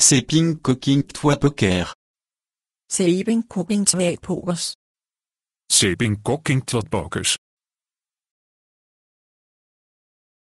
Sipping cooking Twa Poker. Sipping cooking Twa Pokers. Sipping cooking Twa Pokers.